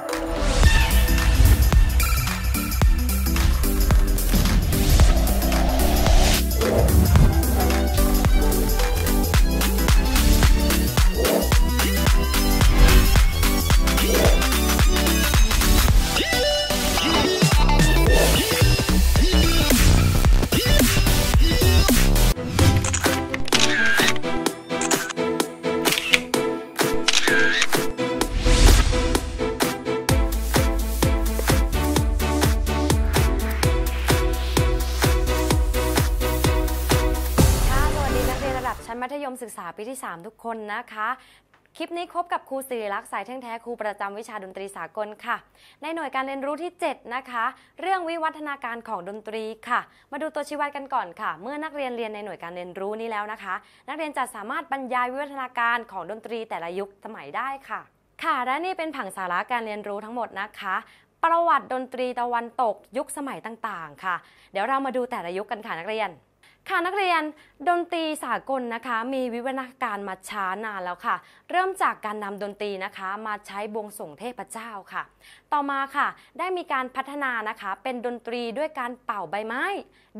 you ธยมศึกษาปีที่3ทุกคนนะคะ คลิปนี้คบกับครูสิริลักษ์สายแท่งแท้ครูประจำวิชาดนตรีสากลค่ะ ในหน่วยการเรียนรู้ที่ 7 นะคะ เรื่องวิวัฒนาการของดนตรีค่ะ มาดูตัวชี้วัดกันก่อนค่ะ เมื่อนักเรียนเรียนในหน่วยการเรียนรู้นี้แล้วนะคะ นักเรียนจะสามารถบรรยายวิวัฒนาการของดนตรีแต่ละยุคสมัยได้ค่ะ ค่ะและนี่เป็นผังสาระการเรียนรู้ทั้งหมดนะคะ ประวัติดนตรีตะวันตกยุคสมัยต่างๆ ค่ะ เดี๋ยวเรามาดูแต่ละยุคกันค่ะนักเรียนค่ะนักเรียนดนตรีสากลนะคะ มีวิวัฒนาการมาช้านานแล้วค่ะ เริ่มจากการนำดนตรีนะคะ มาใช้บวงส่งเทพเจ้าค่ะ ต่อมาค่ะได้มีการพัฒนานะคะ เป็นดนตรีด้วยการเป่าใบไม้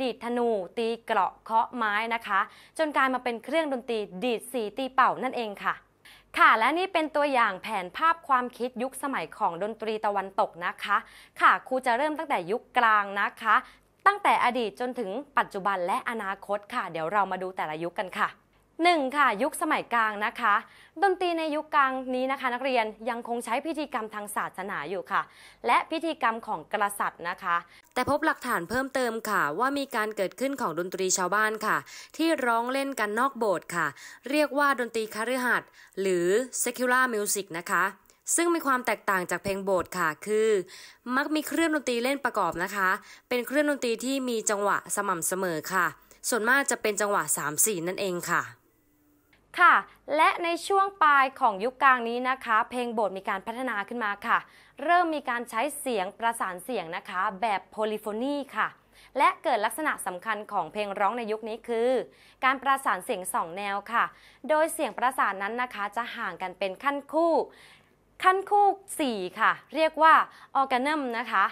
ดีดธนู ตีเกราะเคาะไม้นะคะ จนกลายมาเป็นเครื่องดนตรีดีดสีตีเป่านั่นเองค่ะ ค่ะ และนี่เป็นตัวอย่างแผนภาพความคิดยุคสมัยของดนตรีตะวันตกนะคะ ค่ะครูจะเริ่มตั้งแต่ยุคกลางนะคะตั้งแต่อดีตจนถึงปัจจุบันและอนาคตค่ะ เดี๋ยวเรามาดูแต่ละยุคกันค่ะหนึ่งค่ะ ยุคสมัยกลางนะคะ ดนตรีในยุคกลางนี้นะคะ นักเรียนยังคงใช้พิธีกรรมทางศาสนาอยู่ค่ะ และพิธีกรรมของกษัตริย์นะคะ แต่พบหลักฐานเพิ่มเติมค่ะว่ามีการเกิดขึ้นของดนตรีชาวบ้านค่ะ ที่ร้องเล่นกันนอกโบสถ์ค่ะ เรียกว่าดนตรีคฤหัสถ์หรือ secular music นะคะซึ่งมีความแตกต่างจากเพลงโบสถ์ค่ะ คือ มักมีเครื่องดนตรีเล่นประกอบนะคะ เป็นเครื่องดนตรีที่มีจังหวะสม่ำเสมอค่ะ ส่วนมากจะเป็นจังหวะ 3-4 นั่นเองค่ะ ค่ะ และในช่วงปลายของยุคกลางนี้นะคะ เพลงโบสถ์มีการพัฒนาขึ้นมาค่ะ เริ่มมีการใช้เสียงประสานเสียงนะคะ แบบโพลิโฟนีค่ะ และเกิดลักษณะสำคัญของเพลงร้องในยุคนี้คือ การประสานเสียงสองแนวค่ะ โดยเสียงประสานนั้นนะคะ จะห่างกันเป็นขั้นคู่ขั้นคู่4ค่ะเรียกว่าออร์แกนัมนะคะ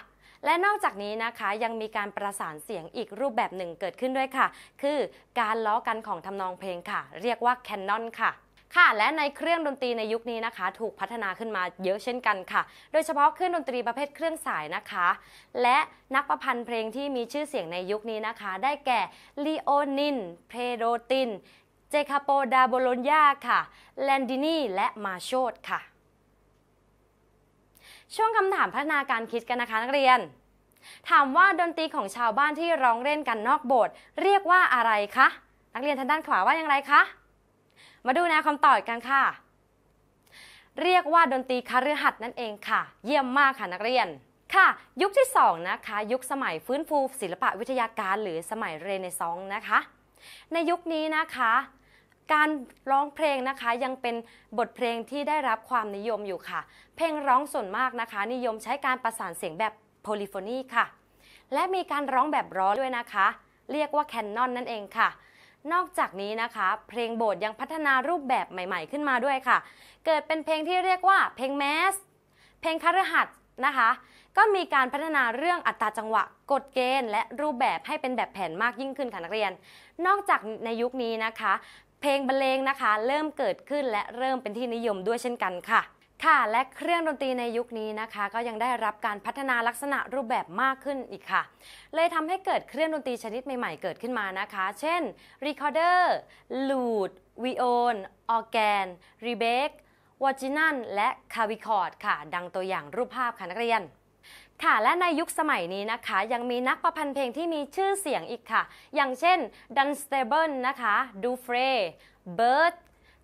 และนอกจากนี้นะคะยังมีการประสานเสียงอีกรูปแบบหนึ่งเกิดขึ้นด้วยค่ะ คือการล้อกันของทำนองเพลงค่ะ เรียกว่าแคนนอนค่ะ ค่ะ และในเครื่องดนตรีในยุคนี้นะคะ ถูกพัฒนาขึ้นมาเยอะเช่นกันค่ะ โดยเฉพาะ เครื่องดนตรีประเภทเครื่องสายนะคะ และนักประพันธ์เพลงที่มีชื่อเสียงในยุคนี้นะคะ ได้แก่ลีโอนินเพโดตินเจคาโปดาโบโลญญาค่ะแลนดินีและมาโชดค่ะช่วงคำถามพัฒนาการคิดกันนะคะนักเรียน ถามว่าดนตรีของชาวบ้านที่ร้องเล่นกันนอกโบสถ์เรียกว่าอะไรคะนักเรียนทางด้านขวาว่าอย่างไรคะ มาดูแนวคำตอบกันค่ะ เรียกว่าดนตรีคารอหัดนั่นเองค่ะ เยี่ยมมากค่ะนักเรียน ค่ะ ยุคที่2นะคะ ยุคสมัยฟื้นฟู ศิลปะ วิทยาการ หรือสมัยเรเนซองส์นะคะในยุคนี้นะคะการร้องเพลงนะคะยังเป็นบทเพลงที่ได้รับความนิยมอยู่ค่ะ เพลงร้องส่วนมากนะคะ นิยมใช้การประสานเสียงแบบโพลิโฟนีค่ะและมีการร้องแบบร้อด้วยนะคะ เรียกว่าแคนนอนนั่นเองค่ะนอกจากนี้นะคะ เพลงโบสยังพัฒนารูปแบบใหม่ ๆขึ้นมาด้วยค่ะ เกิดเป็นเพลงที่เรียกว่า เพลงแมสเพลงคารหัสนะคะ ก็มีการพัฒนาเรื่องอัตราจังหวะ กฎเกณฑ์ และรูปแบบให้เป็นแบบแผนมากยิ่งขึ้นค่ะนักเรียน นอกจากในยุคนี้นะคะพลงบรรเลงนะคะเริ่มเกิดขึ้นและเริ่มเป็นที่นิยมด้วยเช่นกันค่ะค่ะและเครื่องดนตรีในยุคนี้นะคะ ก็ยังได้รับการพัฒนาลักษณะรูปแบบมากขึ้นอีกค่ะ เลยทำให้เกิดเครื่องดนตรีชนิดใหม่ๆเกิดขึ้นมานะคะ เช่นรีคอร์เดอร์ลูดวิโอนออแกนรีเบกวอจินันและคาวิคอร์ดค่ะ ดังตัวอย่างรูปภาพค่ะนักเรียนค่ะและในยุคสมัยนี้นะคะ ยังมีนักประพันธ์เพลงที่มีชื่อเสียงอีกค่ะ อย่างเช่นดันสเตเบิลนะคะดูเฟรเบิร์ต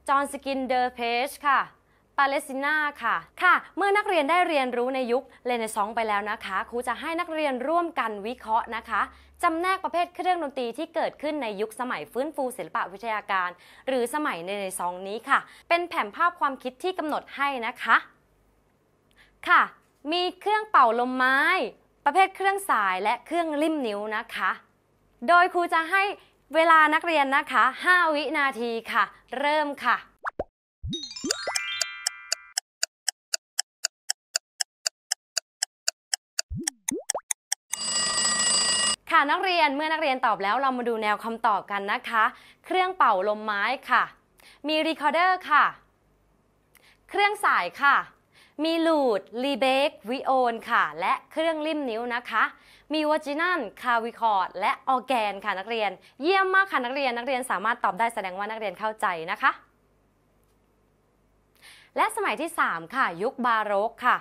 จอห์นสกินเดอร์เพจค่ะปาเลสินาค่ะ ค่ะ เมื่อนักเรียนได้เรียนรู้ในยุคเนในซองไปแล้วนะคะครูจะให้นักเรียนร่วมกันวิเคราะห์นะคะ จำแนกประเภทเครื่องดนตรีที่เกิดขึ้นในยุคสมัยฟื้นฟูศิลปวิทยาการ หรือสมัยเรเนซองนี้ค่ะ เป็นแผนภาพความคิดที่กำหนดให้นะคะ ค่ะมีเครื่องเป่าลมไม้ ประเภทเครื่องสายและเครื่องริมนิ้วนะคะ โดยครูจะให้เวลานักเรียนนะคะ 5 วินาทีค่ะ เริ่มค่ะ ค่ะนักเรียนเมื่อนักเรียนตอบแล้ว เรามาดูแนวคำตอบกันนะคะ เครื่องเป่าลมไม้ค่ะ มีรีคอร์เดอร์ค่ะเครื่องสายค่ะมีลูดรีเบกวิโอนค่ะ และเครื่องริมนิ้วนะคะ มีวอจินันคาวิคอร์ด และออแกนค่ะนักเรียน เยี่ยมมากค่ะนักเรียนนักเรียนสามารถตอบได้แสดงว่านักเรียนเข้าใจนะคะ และสมัยที่ 3 ค่ะ ยุคบาโรกค่ะ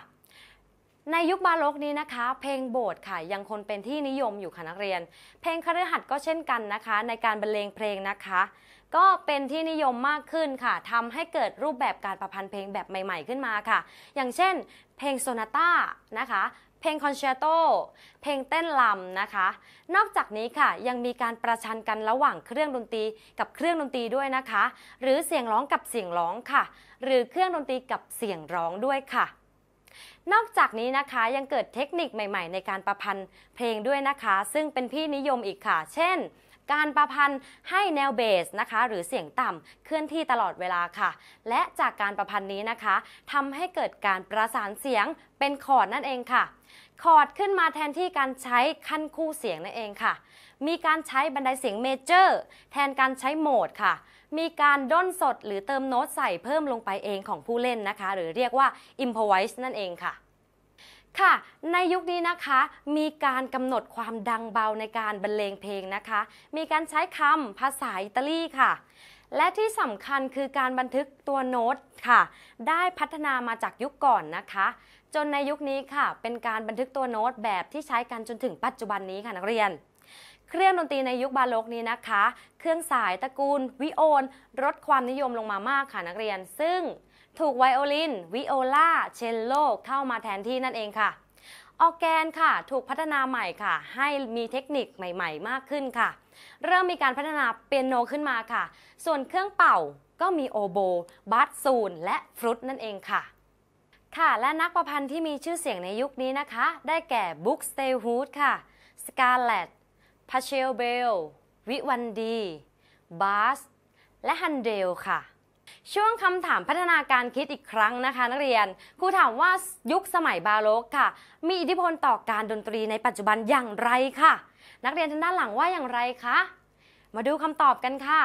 ในยุคบาโรกนี้นะคะ เพลงโบสถ์ค่ะยังคงเป็นที่นิยมอยู่ค่ะนักเรียน เพลงคฤหัสถ์ก็เช่นกันนะคะ ในการบรรเลงเพลงนะคะก็เป็นที่นิยมมากขึ้นค่ะทำให้เกิดรูปแบบการประพันธ์เพลงแบบใหม่ ๆขึ้นมาค่ะ อย่างเช่นเพลงโซนาต้านะคะ เพลงคอนแชร์โต เพลงเต้นลำนะคะ นอกจากนี้ค่ะยังมีการประชันกันระหว่างเครื่องดนตรี กับเครื่องดนตรีด้วยนะคะ หรือเสียงร้องกับเสียงร้องค่ะ หรือเครื่องดนตรีกับเสียงร้องด้วยค่ะ นอกจากนี้นะคะยังเกิดเทคนิคใหม่ๆ ในการประพันธ์เพลงด้วยนะคะ ซึ่งเป็นที่นิยมอีกค่ะ เช่นการประพันธ์ให้แนวเบสนะคะหรือเสียงต่ำเคลื่อนที่ตลอดเวลาค่ะ และจากการประพันธ์นี้นะคะทำให้เกิดการประสานเสียงเป็นคอร์ดนั่นเองค่ะ คอร์ดขึ้นมาแทนที่การใช้ขั้นคู่เสียงนั่นเองค่ะ มีการใช้บันไดเสียงเมเจอร์แทนการใช้โหมดค่ะ มีการด้นสดหรือเติมโน้ตใส่เพิ่มลงไปเองของผู้เล่นนะคะ หรือเรียกว่า improvise นั่นเองค่ะค่ะในยุคนี้นะคะมีการกำหนดความดังเบาในการบรรเลงเพลงนะคะ มีการใช้คำภาษาอิตาลีค่ะ และที่สำคัญคือการบันทึกตัวโน้ตค่ะ ได้พัฒนามาจากยุคก่อนนะคะ จนในยุคนี้ค่ะเป็นการบันทึกตัวโน้ตแบบที่ใช้กันจนถึงปัจจุบันนี้ค่ะนักเรียน เครื่องดนตรีในยุคบาโลกนี้นะคะ เครื่องสายตระกูล วิโอนลดความนิยมลงมามากค่ะนักเรียนซึ่งถูกไวโอลิน วิโอลา เชลโลเข้ามาแทนที่นั่นเองค่ะ ออแกนค่ะ ถูกพัฒนาใหม่ค่ะ ให้มีเทคนิคใหม่ ๆ มากขึ้นค่ะ เริ่มมีการพัฒนาเปียโนขึ้นมาค่ะ ส่วนเครื่องเป่าก็มีโอโบ บาสซูน และฟรุตนั่นเองค่ะ ค่ะ และนักประพันธ์ที่มีชื่อเสียงในยุคนี้นะคะ ได้แก่ บุ๊กสเตย์ฮูดค่ะ สกาเลตพาเชลเบล วิวันดี บาส และฮันเดลค่ะช่วงคำถามพัฒนาการคิดอีกครั้งนะคะ นักเรียนครูถามว่ายุคสมัยบาโลกค่ะ มีอิทธิพลต่อการดนตรีในปัจจุบันอย่างไรค่ะนักเรียนทางด้านหลังว่าอย่างไรคะมาดูคำตอบกันค่ะ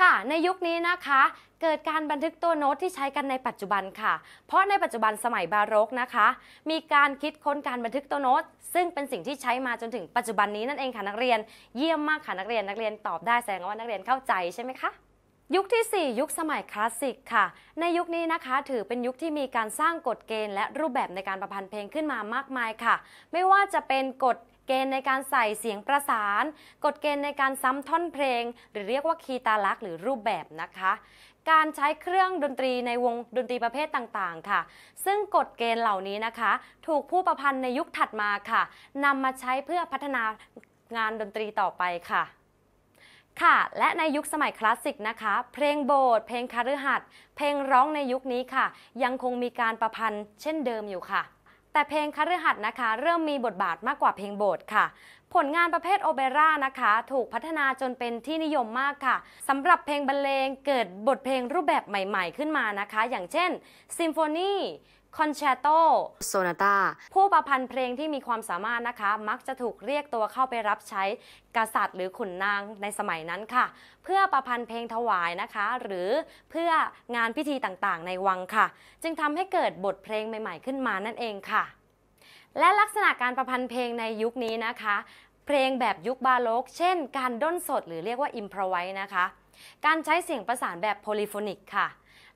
ค่ะในยุคนี้นะคะ เกิดการบันทึกตัวโน้ตที่ใช้กันในปัจจุบันค่ะ เพราะในปัจจุบันสมัยบาโรกนะคะ มีการคิดค้นการบันทึกตัวโน้ตซึ่งเป็นสิ่งที่ใช้มาจนถึงปัจจุบันนี้นั่นเองค่ะนักเรียนเยี่ยมมากค่ะนักเรียนนักเรียนตอบได้แสดงว่านักเรียนเข้าใจใช่ไหมคะยุคที่ 4 ยุคสมัยคลาสสิกค่ะ ในยุคนี้นะคะ ถือเป็นยุคที่มีการสร้างกฎเกณฑ์และรูปแบบในการประพันธ์เพลงขึ้นมามากมายค่ะ ไม่ว่าจะเป็นกฎเกณฑ์ในการใส่เสียงประสาน กฎเกณฑ์ในการซ้ำท่อนเพลง หรือเรียกว่าคีตาลักษ์หรือรูปแบบนะคะ การใช้เครื่องดนตรีในวงดนตรีประเภทต่างๆ ค่ะ ซึ่งกฎเกณฑ์เหล่านี้นะคะ ถูกผู้ประพันธ์ในยุคถัดมาค่ะนำมาใช้เพื่อพัฒนางานดนตรีต่อไปค่ะค่ะ และในยุคสมัยคลาสสิกนะคะ เพลงโบสถ์เพลงคารืหัดเพลงร้องในยุคนี้ค่ะ ยังคงมีการประพันธ์ เช่นเดิมอยู่ค่ะ แต่เพลงคารืหัดนะคะ เริ่มมีบทบาทมากกว่าเพลงโบสถ์ค่ะ ผลงานประเภทโอเปร่านะคะ ถูกพัฒนาจนเป็นที่นิยมมากค่ะ สำหรับเพลงบรรเลงเกิดบทเพลงรูปแบบใหม่ๆขึ้นมานะคะ อย่างเช่นซิมโฟนีคอนแชตโตโซนาตาผู้ประพันธ์เพลงที่มีความสามารถนะคะ มักจะถูกเรียกตัวเข้าไปรับใช้กษัตริย์หรือขุนนางในสมัยนั้นค่ะ เพื่อประพันธ์เพลงถวายนะคะ หรือเพื่องานพิธีต่างๆในวังค่ะ จึงทำให้เกิดบทเพลงใหม่ๆขึ้นมานั่นเองค่ะ และลักษณะการประพันธ์เพลงในยุคนี้นะคะ เพลงแบบยุคบาโลกเช่นการด้นสดหรือเรียกว่าอิมพรไว้นะคะ การใช้เสียงประสานแบบโพลิโฟนิกค่ะ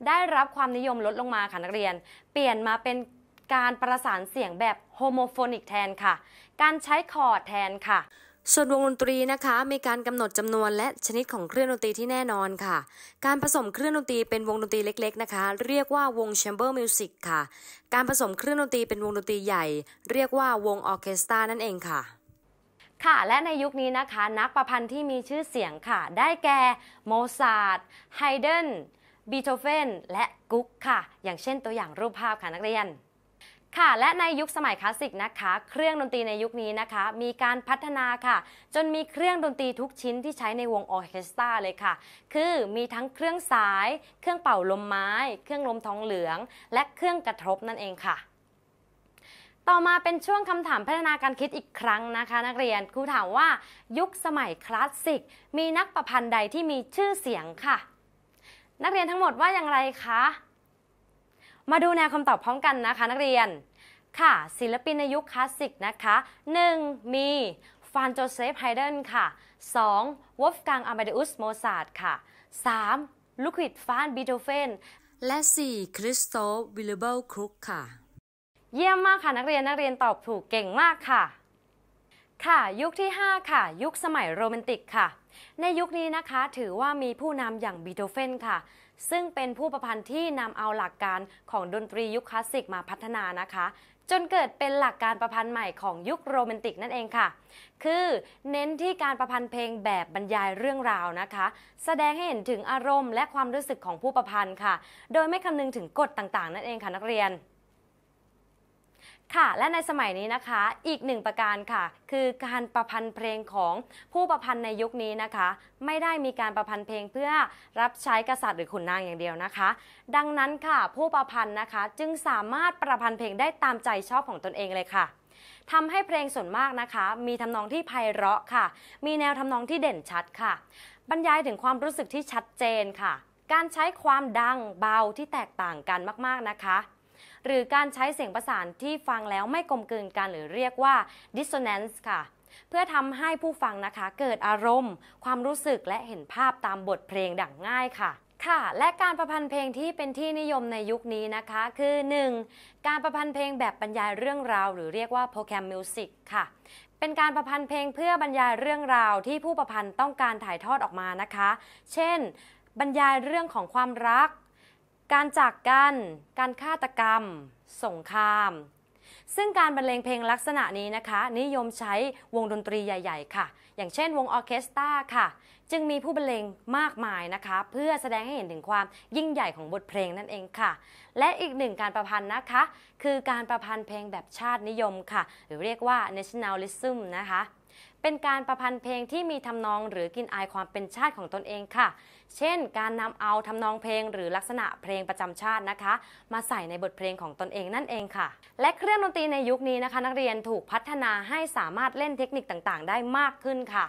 ได้รับความนิยมลดลงมาค่ะนักเรียนเปลี่ยนมาเป็นการประสานเสียงแบบโฮโมโฟนิกแทนค่ะ การใช้คอร์ดแทนค่ะ ส่วนวงดนตรีนะคะมีการกำหนดจำนวน และชนิดของเครื่องดนตรีที่แน่นอนค่ะ การผสมเครื่องดนตรีเป็นวงดนตรีเล็กๆ นะคะ เรียกว่าวงแชมเบอร์มิวสิกค่ะ การผสมเครื่องดนตรีเป็นวงดนตรีใหญ่เรียกว่าวงออเคสตรานั่นเองค่ะ ค่ะและในยุคนี้นะคะ นักประพันธ์ที่มีชื่อเสียงค่ะ ได้แก่โมซาร์ทไฮเดนบีโธเฟนและกุ๊กค่ะ อย่างเช่นตัวอย่างรูปภาพค่ะนักเรียน ค่ะ และในยุคสมัยคลาสสิกนะคะ เครื่องดนตรีในยุคนี้นะคะ มีการพัฒนาค่ะ จนมีเครื่องดนตรีทุกชิ้นที่ใช้ในวงออเคสตราเลยค่ะ คือมีทั้งเครื่องสาย เครื่องเป่าลมไม้ เครื่องลมทองเหลือง และเครื่องกระทบนั่นเองค่ะ ต่อมาเป็นช่วงคำถามพัฒนาการคิดอีกครั้งนะคะ นักเรียน ครูถามว่า ยุคสมัยคลาสสิก มีนักประพันธ์ใดที่มีชื่อเสียงค่ะนักเรียนทั้งหมดว่าอย่างไรคะ มาดูแนวคำตอบพร้อมกันนะคะนักเรียน ค่ะ ศิลปินในยุคคลาสสิกนะคะ 1. มีฟานโจเซฟไฮเดนค่ะ 2. วอฟกังอามาเดอุสโมซาร์ทค่ะ 3. ลูควิดฟานบีโธเฟนและ 4. คริสโตวิลเบิลครุกค่ะเยี่ยมมากค่ะนักเรียน นักเรียนตอบถูกเก่งมากค่ะ ค่ะยุคที่ 5 ค่ะ ยุคสมัยโรแมนติกค่ะในยุคนี้นะคะถือว่ามีผู้นำอย่างบีโธเฟนค่ะ ซึ่งเป็นผู้ประพันธ์ที่นำเอาหลักการของดนตรียุคคลาสสิกมาพัฒนานะคะ จนเกิดเป็นหลักการประพันธ์ใหม่ของยุคโรแมนติกนั่นเองค่ะ คือเน้นที่การประพันธ์เพลงแบบบรรยายเรื่องราวนะคะ แสดงให้เห็นถึงอารมณ์และความรู้สึกของผู้ประพันธ์ค่ะ โดยไม่คำนึงถึงกฎต่างๆ นั่นเองค่ะนักเรียนค่ะ และในสมัยนี้นะคะ อีกหนึ่งประการค่ะ คือการประพันธ์เพลงของผู้ประพันธ์ในยุคนี้นะคะ ไม่ได้มีการประพันธ์เพลงเพื่อรับใช้กษัตริย์หรือขุนนางอย่างเดียวนะคะ ดังนั้นค่ะ ผู้ประพันธ์นะคะ จึงสามารถประพันธ์เพลงได้ตามใจชอบของตนเองเลยค่ะทำให้เพลงส่วนมากนะคะ มีทำนองที่ไพเราะค่ะ มีแนวทำนองที่เด่นชัดค่ะ บรรยายถึงความรู้สึกที่ชัดเจนค่ะ การใช้ความดังเบาที่แตกต่างกันมากๆนะคะหรือการใช้เสียงประสานที่ฟังแล้วไม่กลมกลืนกันหรือเรียกว่า dissonance ค่ะ เพื่อทำให้ผู้ฟังนะคะเกิดอารมณ์ ความรู้สึกและเห็นภาพตามบทเพลงดังง่ายค่ะ ค่ะ และการประพันธ์เพลงที่เป็นที่นิยมในยุคนี้นะคะ คือ 1. การประพันธ์เพลงแบบบรรยายเรื่องราว หรือเรียกว่า p r o g r a m music ค่ะ เป็นการประพันธ์เพลงเพื่อบรรยายเรื่องราวที่ผู้ประพันธ์ต้องการถ่ายทอดออกมานะคะ เช่น บรรยายเรื่องของความรักการจากกัน การฆาตกรรมสงคราม ซึ่งการบรรเลงเพลงลักษณะนี้นะคะ นิยมใช้วงดนตรีใหญ่ๆ ค่ะ อย่างเช่นวงออเคสตราค่ะ จึงมีผู้บรรเลงมากมายนะคะ เพื่อแสดงให้เห็นถึงความยิ่งใหญ่ของบทเพลงนั่นเองค่ะ และอีกหนึ่งการประพันธ์นะคะ คือการประพันธ์เพลงแบบชาตินิยมค่ะหรือเรียกว่า nationalism นะคะเป็นการประพันธ์เพลงที่มีทำนองหรือกินอายความเป็นชาติของตนเองค่ะ เช่นการนำเอาทำนองเพลงหรือลักษณะเพลงประจำชาตินะคะ มาใส่ในบทเพลงของตนเองนั่นเองค่ะ และเครื่องดนตรีในยุคนี้นะคะ นักเรียนถูกพัฒนาให้สามารถเล่นเทคนิคต่างๆได้มากขึ้นค่ะ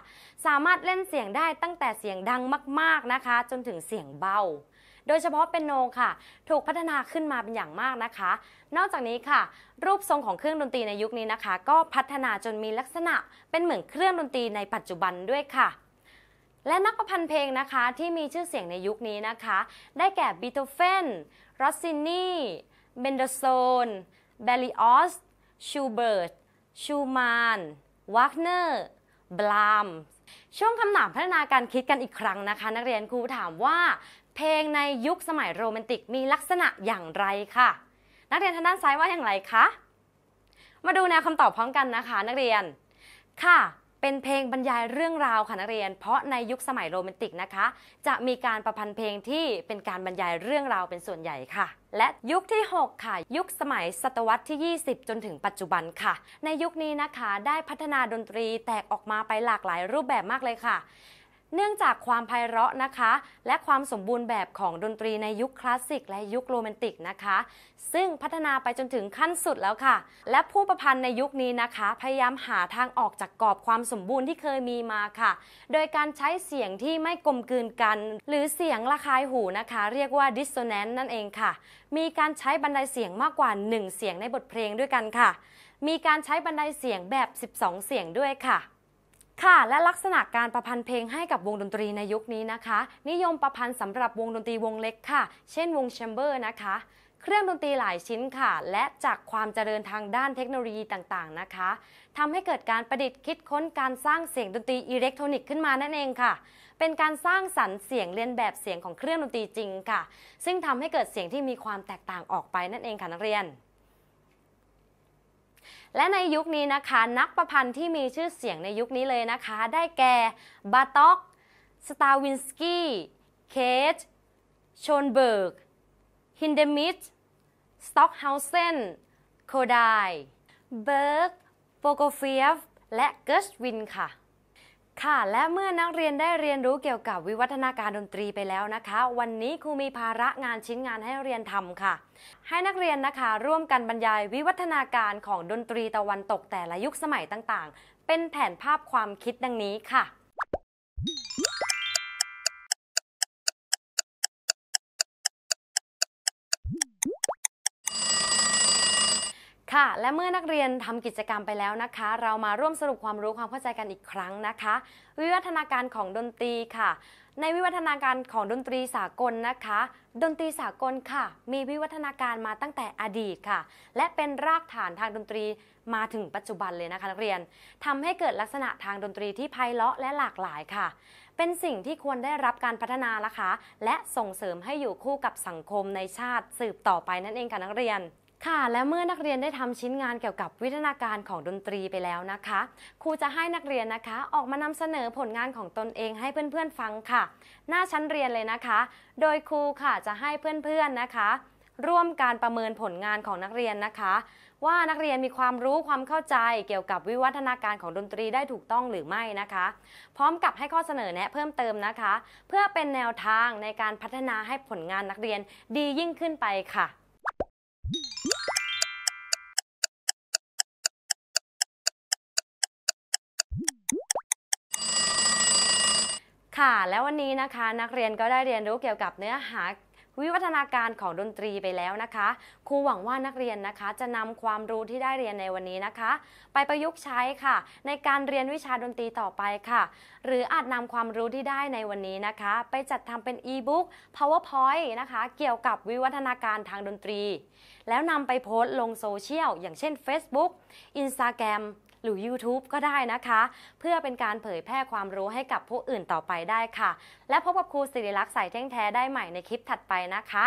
สามารถเล่นเสียงได้ตั้งแต่เสียงดังมากๆนะคะ จนถึงเสียงเบาโดยเฉพาะเป็นโนงค่ะ ถูกพัฒนาขึ้นมาเป็นอย่างมากนะคะ นอกจากนี้ค่ะ รูปทรงของเครื่องดนตรีในยุคนี้นะคะ ก็พัฒนาจนมีลักษณะเป็นเหมือนเครื่องดนตรีในปัจจุบันด้วยค่ะ และนักประพันธ์เพลงนะคะ ที่มีชื่อเสียงในยุคนี้นะคะ ได้แก่บิโธเฟน รอสซินีเบนเดโซนเบลิออส ชูเบิร์ต ชูมานวากเนอร์บลาม ช่วงคำถามพัฒนาการคิดกันอีกครั้งนะคะ นักเรียนครูถามว่าเพลงในยุคสมัยโรแมนติกมีลักษณะอย่างไรค่ะ นักเรียนทางด้านซ้ายว่าอย่างไรคะมาดูแนวคำตอบพร้อมกันนะคะ นักเรียนค่ะ เป็นเพลงบรรยายเรื่องราวค่ะนักเรียน เพราะในยุคสมัยโรแมนติกนะคะ จะมีการประพันธ์เพลงที่เป็นการบรรยายเรื่องราวเป็นส่วนใหญ่ค่ะ และยุคที่ 6 ค่ะ ยุคสมัยศตวรรษที่ 20 จนถึงปัจจุบันค่ะ ในยุคนี้นะคะได้พัฒนาดนตรีแตกออกมาไปหลากหลายรูปแบบมากเลยค่ะเนื่องจากความไพเราะนะคะ และความสมบูรณ์แบบของดนตรีในยุคคลาสสิกและยุคโรแมนติกนะคะ ซึ่งพัฒนาไปจนถึงขั้นสุดแล้วค่ะ และผู้ประพันธ์ในยุคนี้นะคะ พยายามหาทางออกจากกรอบความสมบูรณ์ที่เคยมีมาค่ะ โดยการใช้เสียงที่ไม่กลมกลืนกัน หรือเสียงระคายหูนะคะ เรียกว่าดิสโทเนน c ์นั่นเองค่ะ มีการใช้บันไดเสียงมากกว่า 1 เสียงในบทเพลงด้วยกันค่ะ มีการใช้บันไดเสียงแบบ 12 เสียงด้วยค่ะค่ะและลักษณะการประพันธ์เพลงให้กับวงดนตรีในยุคนี้นะคะ นิยมประพันธ์สำหรับวงดนตรีวงเล็กค่ะ เช่นวงแชมเบอร์นะคะเครื่องดนตรีหลายชิ้นค่ะ และจากความเจริญทางด้านเทคโนโลยีต่างๆนะคะทำให้เกิดการประดิษฐ์คิดค้นการสร้างเสียงดนตรีอิเล็กทรอนิกส์ขึ้นมานั่นเองค่ะ เป็นการสร้างสรรค์เสียงเลียนแบบเสียงของเครื่องดนตรีจริงค่ะ ซึ่งทำให้เกิดเสียงที่มีความแตกต่างออกไปนั่นเองค่ะนักเรียนและในยุคนี้นะคะนักประพันธ์ที่มีชื่อเสียงในยุคนี้เลยนะคะ ได้แก่ บาต็อกสตาวินสกี้เคจชนเบิร์ก ฮินเดมิทสต็อกเฮาเซนโคได เบิร์กโปโกเฟียฟ และเกิร์ชวินค่ะค่ะ และเมื่อนักเรียนได้เรียนรู้เกี่ยวกับวิวัฒนาการดนตรีไปแล้วนะคะ วันนี้ครูมีภาระงานชิ้นงานให้เรียนทำค่ะ ให้นักเรียนนะคะ ร่วมกันบรรยายวิวัฒนาการของดนตรีตะวันตกแต่ละยุคสมัยต่างๆ เป็นแผนภาพความคิดดังนี้ค่ะค่ะ และเมื่อนักเรียนทำกิจกรรมไปแล้วนะคะ เรามาร่วมสรุปความรู้ความเข้าใจกันอีกครั้งนะคะ วิวัฒนาการของดนตรีค่ะ ในวิวัฒนาการของดนตรีสากลนะคะ ดนตรีสากลค่ะ มีวิวัฒนาการมาตั้งแต่อดีตค่ะ และเป็นรากฐานทางดนตรีมาถึงปัจจุบันเลยนะคะนักเรียนทำให้เกิดลักษณะทางดนตรีที่ไพเราะและหลากหลายค่ะ เป็นสิ่งที่ควรได้รับการพัฒนานะคะ และส่งเสริมให้อยู่คู่กับสังคมในชาติสืบต่อไปนั่นเองค่ะนักเรียนค่ะและเมื่อนักเรียนได้ทำชิ้นงานเกี่ยวกับวิทยาการของดนตรีไปแล้วนะคะครูจะให้นักเรียนนะคะออกมานำเสนอผลงานของตนเองให้เพื่อนๆฟังค่ะหน้าชั้นเรียนเลยนะคะ โดยครูค่ะจะให้เพื่อนๆนะคะ ร่วมการประเมินผลงานของนักเรียนนะคะ ว่านักเรียนมีความรู้ความเข้าใจเกี่ยวกับวิวัฒนาการของดนตรีได้ถูกต้องหรือไม่นะคะ พร้อมกับให้ข้อเสนอแนะเพิ่มเติมนะคะ เพื่อเป็นแนวทางในการพัฒนาให้ผลงานนักเรียนดียิ่งขึ้นไปค่ะค่ะแล้ววันนี้นะคะนักเรียนก็ได้เรียนรู้เกี่ยวกับเนื้อหาวิวัฒนาการของดนตรีไปแล้วนะคะครูหวังว่านักเรียนนะคะจะนำความรู้ที่ได้เรียนในวันนี้นะคะ ไปประยุกต์ใช้ค่ะ ในการเรียนวิชาดนตรีต่อไปค่ะ หรืออาจนำความรู้ที่ได้ในวันนี้นะคะ ไปจัดทำเป็นอีบุ๊ก powerpoint นะคะเกี่ยวกับวิวัฒนาการทางดนตรี แล้วนำไปโพสต์ลงโซเชียลอย่างเช่น Facebook Instagram หรือ YouTube ก็ได้นะคะ เพื่อเป็นการเผยแพร่ความรู้ให้กับผู้อื่นต่อไปได้ค่ะ และพบกับครูสิริลักษณ์สายแท่งแท้ได้ใหม่ในคลิปถัดไปนะคะ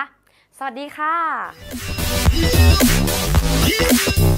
สวัสดีค่ะ